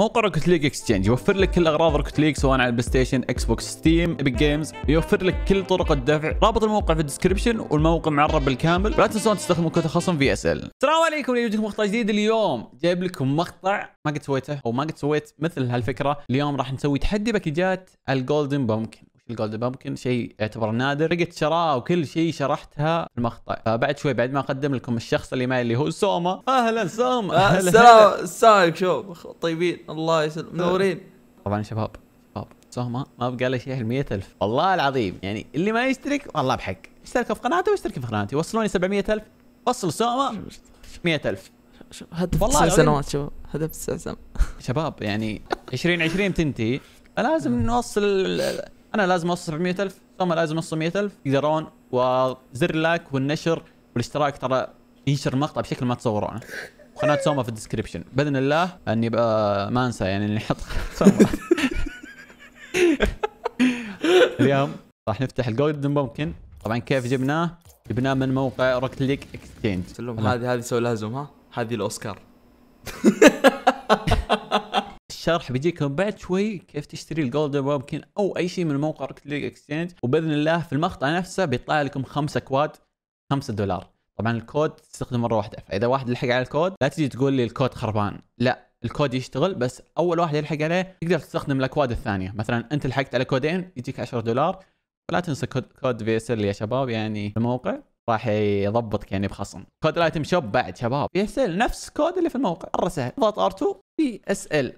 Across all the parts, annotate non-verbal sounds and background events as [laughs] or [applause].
موقع روكت ليج اكسشينج يوفر لك كل اغراض روكت ليج سواء على البلاي ستيشن اكس بوكس ستيم ايبك جيمز يوفر لك كل طرق الدفع رابط الموقع في الديسكربشن والموقع معرب بالكامل ولا تنسون تستخدمون كود خصم في اس ال السلام عليكم جبت مقطع جديد اليوم جايب لكم مقطع ما قد سويته او ما قد سويت مثل هالفكره اليوم راح نسوي تحدي باكجات الجولدن بامكن الجولد بامكن شيء يعتبر نادر طريقه شراه وكل شيء شرحتها في المقطع فبعد شوي بعد ما اقدم لكم الشخص اللي معي اللي هو سوما اهلا سوما آه، أهلا السلام السلام شوف شو طيبين الله يسلمك طيب. منورين طبعا شباب شباب سوما ما بقى له شيء 100000 والله العظيم يعني اللي ما يشترك والله بحق اشتركوا في قناته واشتركوا في قناتي وصلوني 700000 وصل سوما 100000 هدف تسع سنوات شباب هدف تسع سنوات شباب يعني 2020 تنتهي فلازم نعم. نوصل انا لازم اوصل 700000 ثم لازم اوصل 100000 تقدرون وزر اللايك والنشر والاشتراك ترى ينشر المقطع بشكل ما تصورونه قناه سوما في الديسكربشن باذن الله اني بقى ما انسى يعني اني احط سوما [laughs] اليوم راح نفتح الجولدن بومكن طبعا كيف جبناه؟ جبناه من موقع روكت ليج اكستشينج هذه هذه سوي لها زوم ها؟ هذه الاوسكار [laughs] الشرح بيجيك بعد شوي كيف تشتري الجولد بوبكن او اي شيء من موقع ليج اكسشينج وباذن الله في المقطع نفسه بيطلع لكم خمسه كواد 5 دولار طبعا الكود تستخدمه مره واحده فاذا واحد لحق على الكود لا تجي تقول لي الكود خربان لا الكود يشتغل بس اول واحد يلحق عليه تقدر تستخدم الاكواد الثانيه مثلا انت لحقت على كودين يجيك 10 دولار ولا تنسى كود, كود في اس ال يا شباب يعني الموقع راح يضبطك يعني بخصم كود الايتم شوب بعد شباب في اس ال نفس كود اللي في الموقع مره سهل اضغط ار2 في اس ال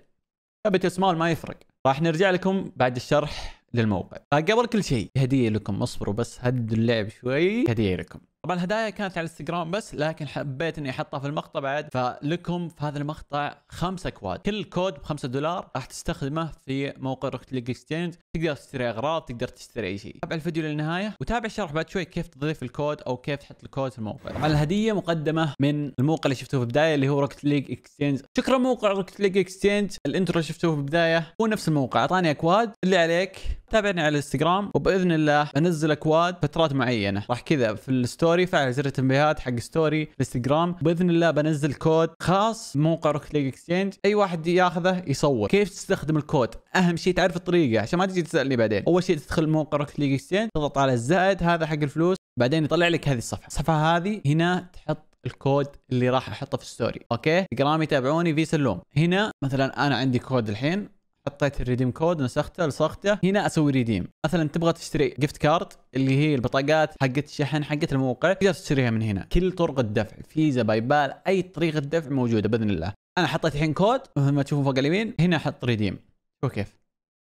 ثبت مال ما يفرق راح نرجع لكم بعد الشرح للموقع آه، قبل كل شيء هديه لكم اصبروا بس هدوا اللعب شوي هديه لكم طبعا الهدايا كانت على الانستغرام بس لكن حبيت اني احطها في المقطع بعد فلكم في هذا المقطع خمسة كواد كل كود ب 5 دولار راح تستخدمه في موقع روكت ليج اكستشينج تقدر تشتري اغراض تقدر تشتري اي شيء تابع الفيديو للنهايه وتابع الشرح بعد شوي كيف تضيف الكود او كيف تحط الكود في الموقع طبعا الهديه مقدمه من الموقع اللي شفتوه في البدايه اللي هو روكت ليج اكستشينج شكرا موقع روكت ليج اكستشينج الانترو اللي شفتوه في البدايه هو نفس الموقع اعطاني اكواد اللي عليك تابعني على الانستغرام وباذن الله بنزل اكواد فترات معينه راح كذا في الستوري ستوري فعل زر التنبيهات حق ستوري انستغرام باذن الله بنزل كود خاص موقع روكت ليج اكسشينج اي واحد ياخذه يصور كيف تستخدم الكود اهم شيء تعرف الطريقه عشان ما تجي تسالني بعدين اول شيء تدخل موقع روكت ليج اكسشينج تضغط على الزائد هذا حق الفلوس بعدين يطلع لك هذه الصفحه الصفحه هذه هنا تحط الكود اللي راح احطه في الستوري اوكي انستغرام يتابعوني في سلوم هنا مثلا انا عندي كود الحين حطيت الريديم كود نسخته لصقته هنا اسوي ريديم مثلا تبغى تشتري جفت كارد اللي هي البطاقات حقت الشحن حقت الموقع تقدر تشتريها من هنا كل طرق الدفع فيزا باي بال اي طريقه دفع موجوده باذن الله انا حطيت الحين كود مثل ما تشوفون فوق اليمين هنا احط ريديم شوف كيف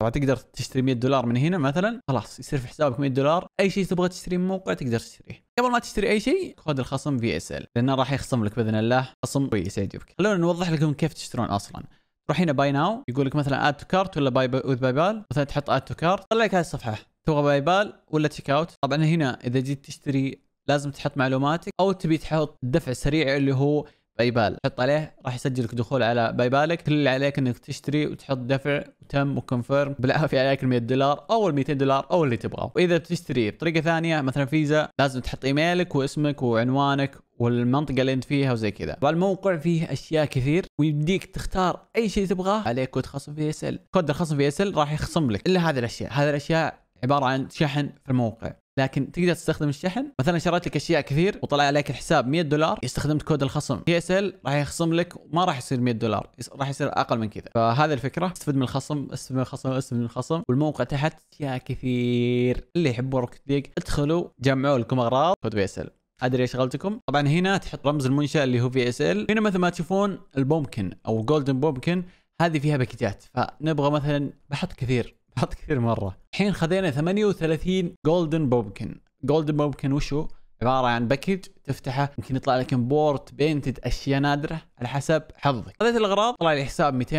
طبعا تقدر تشتري 100 دولار من هنا مثلا خلاص يصير في حسابك 100 دولار اي شيء تبغى تشتريه من موقع تقدر تشتريه قبل ما تشتري اي شيء خذ الخصم في اس ال لانه راح يخصم لك باذن الله خصم كويس يعجبك خلونا نوضح لكم كيف تشترون اصلا روح هنا باي ناو يقول لك مثلا اد تو كارت ولا باي وذ باي بال مثلا تحط اد تو كارت طلع لك هذه الصفحه تبغى باي بال ولا تشيك اوت طبعا هنا اذا جيت تشتري لازم تحط معلوماتك او تبي تحط الدفع السريع اللي هو باي بال تحط عليه راح يسجلك دخول على باي بالك كل اللي عليك انك تشتري وتحط دفع وتم وكونفيرم بالعافيه عليك ال 100 دولار او ال 200 دولار او اللي تبغاه واذا بتشتري بطريقه ثانيه مثلا فيزا لازم تحط ايميلك واسمك وعنوانك والمنطقه اللي انت فيها وزي كذا فالموقع فيه اشياء كثير ويديك تختار اي شيء تبغاه عليه كود خصم في اس ال كود الخصم في اس ال راح يخصم لك الا هذه الاشياء هذه الاشياء عباره عن شحن في الموقع لكن تقدر تستخدم الشحن مثلا شريت لك اشياء كثير وطلع عليك الحساب 100 دولار استخدمت كود الخصم في اس ال راح يخصم لك وما راح يصير 100 دولار راح يصير اقل من كذا فهذه الفكره استفد من الخصم استفد من الخصم استفد من الخصم والموقع تحت اشياء كثير اللي يحبوا روكت ليج ادخلوا جمعوا لكم اغراض كود بي اس ال ادري ايش غلطكم طبعا هنا تحط رمز المنشاه اللي هو في اس ال هنا مثل ما تشوفون البومكن او جولدن بومكن هذه فيها باكجات فنبغى مثلا بحط كثير بحط كثير مره الحين خذينا 38 جولدن بومكن جولدن بومكن وشو عباره عن باكج تفتحه يمكن يطلع لك امبورت بينتد اشياء نادره على حسب حظك خذيت الاغراض طلع لي حساب 204.82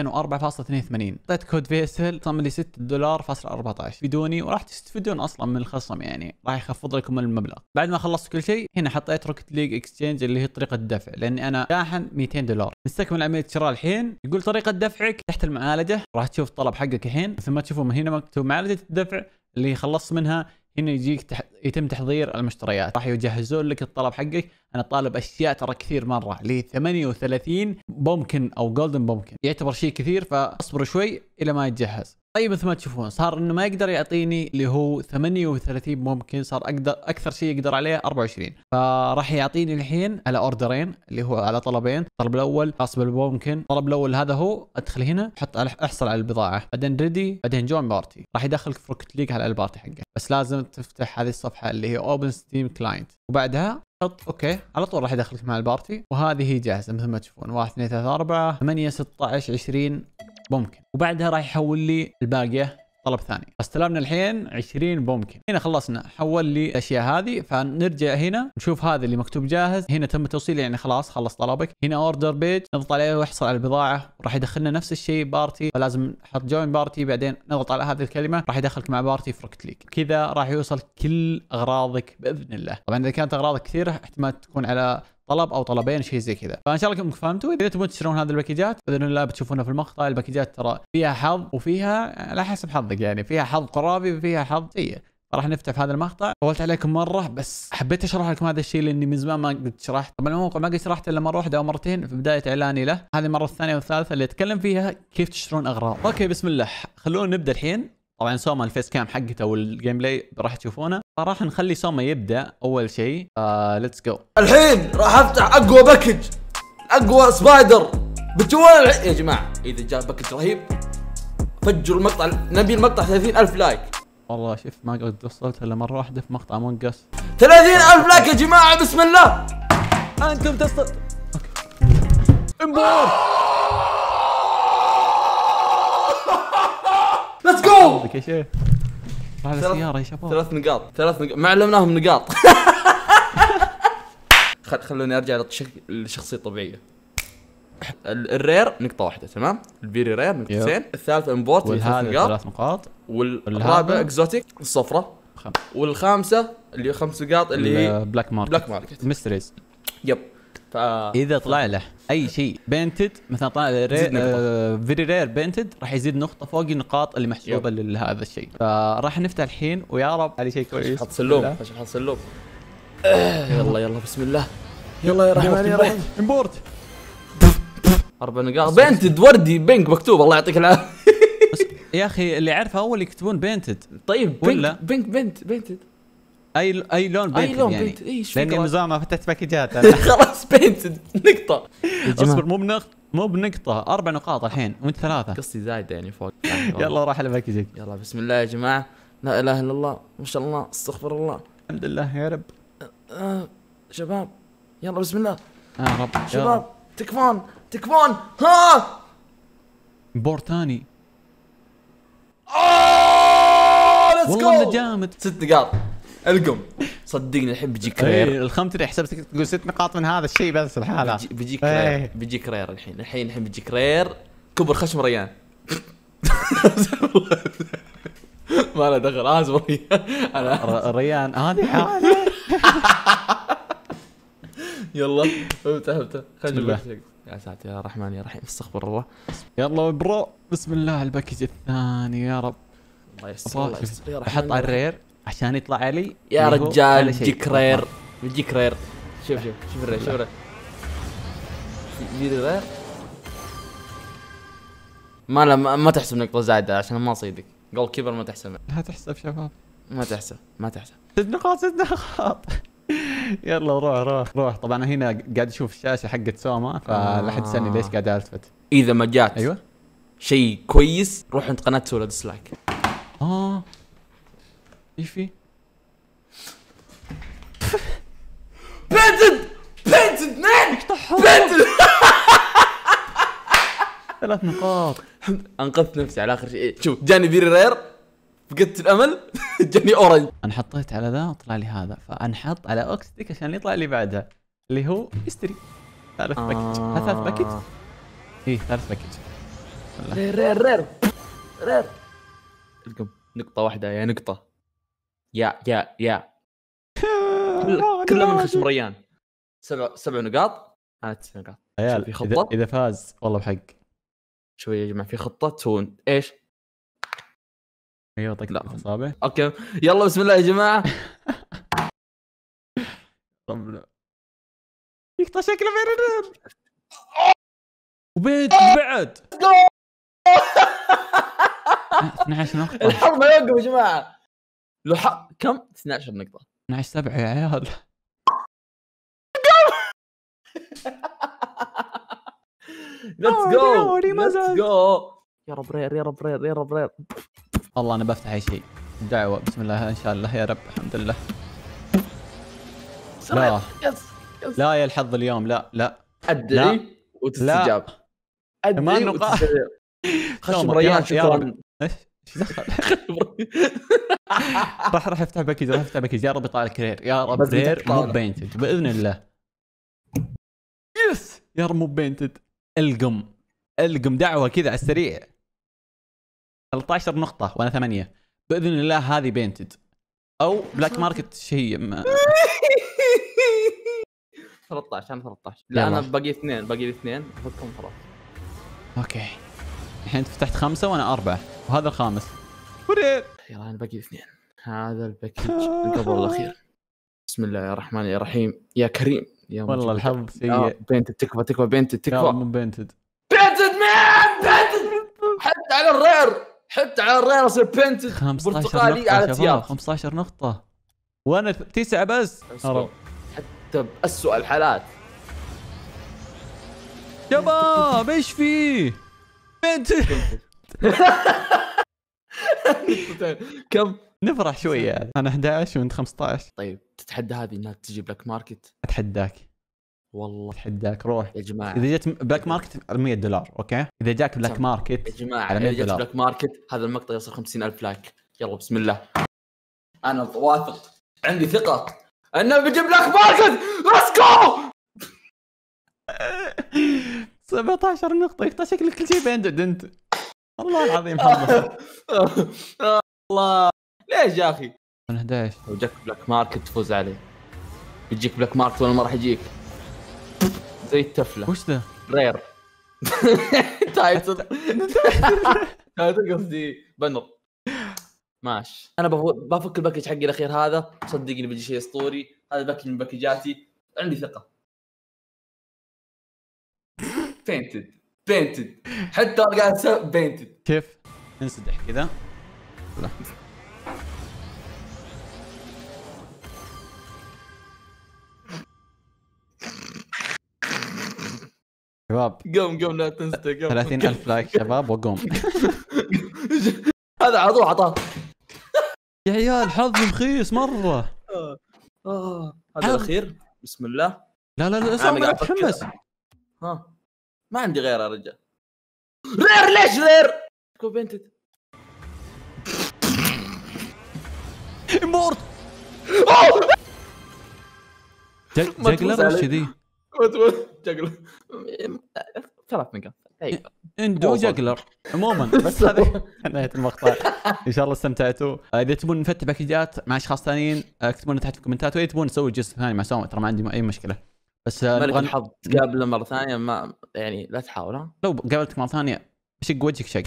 اعطيت كود فيسل صم لي 6 دولار فاصل 14 بدوني وراح تستفيدون اصلا من الخصم يعني راح يخفض لكم المبلغ بعد ما خلصت كل شيء هنا حطيت روكت ليج اكسشينج اللي هي طريقه الدفع لاني انا شاحن 200 دولار نستكمل عمليه الشراء الحين يقول طريقه دفعك تحت المعالجه راح تشوف الطلب حقك الحين مثل ما تشوفون من هنا مكتوب معالجه الدفع اللي خلصت منها هنا يجيك تح... يتم تحضير المشتريات راح يجهزون لك الطلب حقك انا طالب اشياء ترى كثير مره ل 38 بومكن او جولدن بومكن يعتبر شيء كثير فاصبر شوي الى ما يتجهز طيب مثل ما تشوفون صار انه ما يقدر يعطيني اللي هو 38 ممكن صار اقدر اكثر شيء يقدر عليه 24 فراح يعطيني الحين على اوردرين اللي هو على طلبين الطلب الاول خاص بالممكن الطلب الاول هذا هو ادخل هنا حط احصل على البضاعه بعدين ريدي بعدين جوين بارتي راح يدخلك في روكت ليج على البارتي حقه بس لازم تفتح هذه الصفحه اللي هي اوبن ستيم كلاينت وبعدها حط اوكي على طول راح يدخلك مع البارتي وهذه هي جاهزه مثل ما تشوفون 1 2 3 4 8 16 20 بومكن وبعدها راح يحول لي الباقيه طلب ثاني استلمنا الحين 20 بومكن هنا خلصنا حول لي الاشياء هذه فنرجع هنا نشوف هذا اللي مكتوب جاهز هنا تم توصيل يعني خلاص خلص طلبك هنا اوردر بيج نضغط عليه ويحصل على البضاعه راح يدخلنا نفس الشيء بارتي فلازم نحط جوين بارتي بعدين نضغط على هذه الكلمه راح يدخلك مع بارتي فروكت ليك كذا راح يوصل كل اغراضك باذن الله طبعا اذا كانت اغراضك كثيره احتمال تكون على طلب او طلبين شيء زي كذا فان شاء الله انكم فهمتوا اذا تبون تشترون هذه الباكجات باذن الله بتشوفونها في المقطع الباكجات ترى فيها حظ وفيها على حسب حظك يعني فيها حظ قرابي وفيها حظ سيء راح نفتح في هذا المقطع طولت عليكم مره بس حبيت اشرح لكم هذا الشيء لاني من زمان ما قد شرحت طبعا الموقع ما قد شرحته الا مره واحده او مرتين في بدايه اعلاني له هذه المره الثانيه والثالثه اللي اتكلم فيها كيف تشترون اغراض اوكي بسم الله خلونا نبدا الحين طبعا سوما الفيس كام حقته والجيم بلاي راح تشوفونه فراح نخلي سوما يبدا اول شيء ليتس آه، جو الحين راح افتح اقوى باكج اقوى سبايدر بتوال يا جماعه اذا جاء باكج رهيب فجروا المقطع نبي المقطع 30000 لايك والله شوف ما قد وصلت الا مره واحده في مقطع امونج اس 30000 لايك يا جماعه بسم الله انتم تصل امبور ليتس جو هذا سياره يا شباب ثلاث نقاط ثلاث نقاط ما علمناهم نقاط [laughs] خل خلوني ارجع للشخصيه الطبيعيه الرير نقطة واحدة تمام؟ الفيري رير نقطتين، الثالث امبورت ثلاث نقاط ثلاث نقاط والرابع اكزوتيك الصفرة والخامسة اللي خمس نقاط اللي هي بلاك ماركت بلاك ماركت ميستريز يب اذا طلع له اي شيء بينتد مثلا طلع فيري رير آه، بينتد راح يزيد نقطه فوق النقاط اللي محسوبه لهذا الشيء فراح نفتح الحين ويا رب على شيء كويس حط سلوم حط سلوم يلا يلا بسم الله يلا يا رحمن يا رحيم امبورت اربع نقاط بينتد وردي بينك مكتوب الله يعطيك العافيه يا اخي اللي اعرفه اول يكتبون بينتد طيب بينك بينك بينتد اي اي لون بينت اي لون يعني. بينت ايش لاني ما فتحت باكجات [laughs] [laughs] خلاص بينتد نقطه اصبر مو بنقطه مو بنقطة أربع نقاط الحين وأنت ثلاثة قصتي زايدة يعني فوق [laughs] يلا راح على باكجك يلا بسم الله يا جماعة لا إله إلا الله ما شاء الله استغفر الله الحمد لله يا رب أه، أه، شباب يلا بسم الله يا آه، رب شباب تكفون تكفون ها بور ثاني اوه ليتس جو والله جامد ست نقاط القم صدقني الحين بيجيك إيه، رير الخمت الخمتري حسبتك تقول ست نقاط من هذا الشيء بس الحالة بيجي بيجيك ايه. رير بيجيك رير الحين الحين الحين بيجيك رير كبر خشم ريان [laughs] ما له دخل اسف ريان ريان هذه [laughs] يلا افتح افتح خلينا يا ساتر يا رحمن يا رحيم استغفر الله يلا برو بسم الله الباكج الثاني يا رب الله يستر الله احط على الرير عشان يطلع علي يا رجال جيكرير رير شوف شوف شوف الرير شوف الرير جيري الرير ما لا ما, تحسب نقطة زايدة عشان ما اصيدك جول كيبر ما تحسب لا تحسب شباب ما تحسب ما تحسب ست نقاط ست نقاط [laughs] يلا روح روح روح طبعا هنا قاعد اشوف الشاشه حقت سوما فلا حد يسالني آه. ليش قاعد التفت اذا ما جات ايوه شيء كويس روح عند قناه سولا ديسلايك ايش بنتد بنتد مان بنتد ثلاث نقاط انقذت نفسي على اخر شيء إيه، شوف جاني بيري رير فقدت الامل [laughs] جاني اورنج انا حطيت على ذا طلع لي هذا فانحط على اوكستيك عشان يطلع اللي بعدها اللي هو يستري ثالث آه. ثالث باكج ايه ثالث باكج رير رير رير رير القم نقطة واحدة يا نقطة يا يا يا كل كله من خشم ريان سبع سبع نقاط انا تسع نقاط عيال في خطه اذا, إذا فاز والله بحق شوي يا جماعه في خطه تسوون ايش؟ ايوه طق لا الاصابع اوكي يلا بسم الله يا جماعه ربنا [laughs] يقطع شكله بين وبيت بعد 12 [laughs] نقطة الحرب يوقف يا جماعة له حق كم؟ 12 نقطة 12 سبعة آه، يا عيال ليتس جو ليتس جو يا رب رير يا رب رير يا رب رير والله انا بفتح اي شيء دعوة بسم الله ان شاء الله يا رب الحمد لله لا لا يا الحظ اليوم لا لا ادعي وتستجاب ادعي وتستجاب [laughs] خش ريان شكرا ايش؟ [laughs] راح راح افتح باكج راح افتح باكج يا رب يطلع لك رير يا رب رير مو بينتد باذن الله يس يا رب مو بينتد القم القم دعوه كذا على السريع 13 نقطة وانا ثمانية باذن الله هذه بينتد او بلاك ماركت شيء ما... 13 انا 13 لا انا باقي اثنين باقي اثنين خلاص اوكي الحين انت فتحت خمسه وانا اربعه وهذا الخامس وريت يلا انا باقي اثنين هذا الباكج قبل الاخير بسم الله الرحمن الرحيم يا كريم يا والله الحظ سيء آه، بينتد تكفى تكفى بينتد تكفى مو بينتد بينتد مان بينتد حتى على الرير حتى على الرير اصير بينتد برتقالي على تيار 15 نقطة وانا تسعة بس حتى بأسوأ الحالات شباب ايش فيه؟ [laughs] كم نفرح شويه انا 11 وانت 15 طيب تتحدى هذه انها تجيب لك ماركت اتحداك والله اتحداك روح يا جماعه اذا جت بلاك ماركت 100 دولار اوكي اذا جاك بلاك ماركت يا جماعه على 100 اذا جت بلاك ماركت هذا المقطع يوصل 50000 لايك يلا بسم الله انا واثق عندي ثقه انه بيجيب بلاك ماركت ليتس جو 17 نقطة يقطع شكلك كل شيء باندد انت والله العظيم حظك [laughs] الله ليش يا اخي؟ من 11 لو جاك بلاك ماركت تفوز عليه بيجيك بلاك ماركت ولا ما راح يجيك زي التفلة وش ذا؟ رير [laughs] تايتل [laughs] تايتل قصدي بنر ماشي انا بفك الباكج حقي الاخير هذا صدقني بيجي شيء اسطوري هذا باكج من باكجاتي عندي ثقه بينتد بينتد حتى قاعد بينتد كيف؟ انسدح كذا شباب قوم قوم لا تنسى قوم 30000 لايك شباب وقوم هذا عضو عطاه يا عيال حظي رخيص مره آه، آه. هذا الاخير بسم الله لا لا لا اسمع انا متحمس ها ما عندي غيره يا رجال رير ليش رير؟ كوبينتد امورت جاكلر وش ذي؟ جاكلر ثلاث نقاط أيوة. اندو جاكلر عموما [laughs] بس هذه [laughs] نهايه المقطع ان شاء الله استمتعتوا آه، اذا تبون نفتح باكجات مع اشخاص ثانيين اكتبوا آه، لنا تحت في الكومنتات واذا تبون نسوي جزء ثاني مع سوم ترى ما عندي اي مشكله بس ملك الحظ تقابله مره ثانيه ما يعني لا تحاول ها لو قابلتك مره ثانيه شق وجهك شق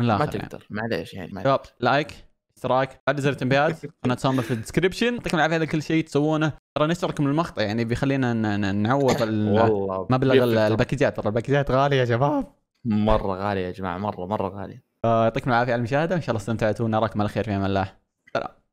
ما يعني. تقدر معليش يعني شباب لايك اشتراك بعد زر التنبيهات قناه [laughs] سامبا في الديسكربشن يعطيكم العافيه على كل شيء تسوونه ترى نشركم المقطع يعني بيخلينا نعوض [laughs] مبلغ الباكجات ترى الباكجات غاليه يا شباب مره غاليه يا جماعه مره مره غاليه آه، يعطيكم العافيه على المشاهده ان شاء الله استمتعتوا ونراكم على خير في امان الله سلام